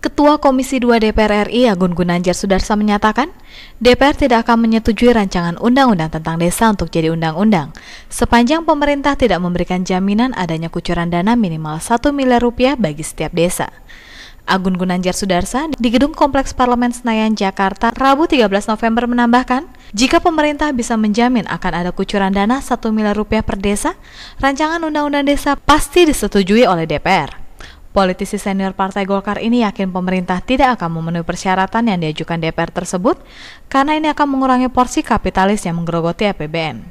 Ketua Komisi 2 DPR RI Agun Gunanjar Sudarsa menyatakan, DPR tidak akan menyetujui rancangan undang-undang tentang desa untuk jadi undang-undang, sepanjang pemerintah tidak memberikan jaminan adanya kucuran dana minimal 1 miliar rupiah bagi setiap desa. Agun Gunanjar Sudarsa di Gedung Kompleks Parlemen Senayan, Jakarta, Rabu 13 November menambahkan, jika pemerintah bisa menjamin akan ada kucuran dana 1 miliar rupiah per desa, rancangan Undang-Undang Desa pasti disetujui oleh DPR. Politisi senior Partai Golkar ini yakin pemerintah tidak akan memenuhi persyaratan yang diajukan DPR tersebut karena ini akan mengurangi porsi kapitalis yang menggerogoti APBN.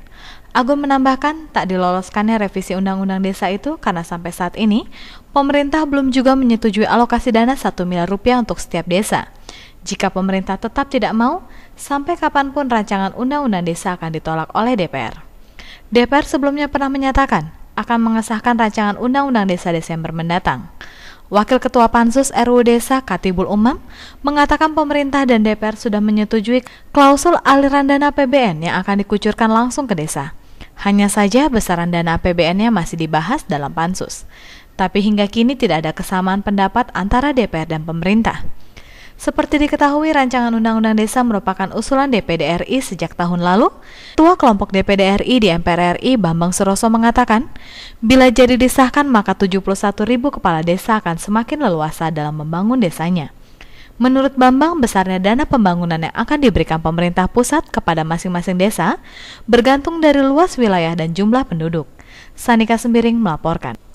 Agung menambahkan, tak diloloskannya revisi Undang-Undang Desa itu karena sampai saat ini, pemerintah belum juga menyetujui alokasi dana satu miliar rupiah untuk setiap desa. Jika pemerintah tetap tidak mau, sampai kapanpun rancangan Undang-Undang Desa akan ditolak oleh DPR. DPR sebelumnya pernah menyatakan akan mengesahkan rancangan Undang-Undang Desa Desember mendatang. Wakil Ketua Pansus RU Desa Katibul Umam mengatakan pemerintah dan DPR sudah menyetujui klausul aliran dana PBN yang akan dikucurkan langsung ke desa. Hanya saja besaran dana APBN-nya masih dibahas dalam pansus. Tapi hingga kini tidak ada kesamaan pendapat antara DPR dan pemerintah. Seperti diketahui, rancangan Undang-Undang Desa merupakan usulan DPD RI sejak tahun lalu. Tua kelompok DPD RI di MPR RI, Bambang Suroso mengatakan, bila jadi disahkan maka 71 ribu kepala desa akan semakin leluasa dalam membangun desanya. Menurut Bambang, besarnya dana pembangunan yang akan diberikan pemerintah pusat kepada masing-masing desa bergantung dari luas wilayah dan jumlah penduduk. Sanika Sembiring melaporkan.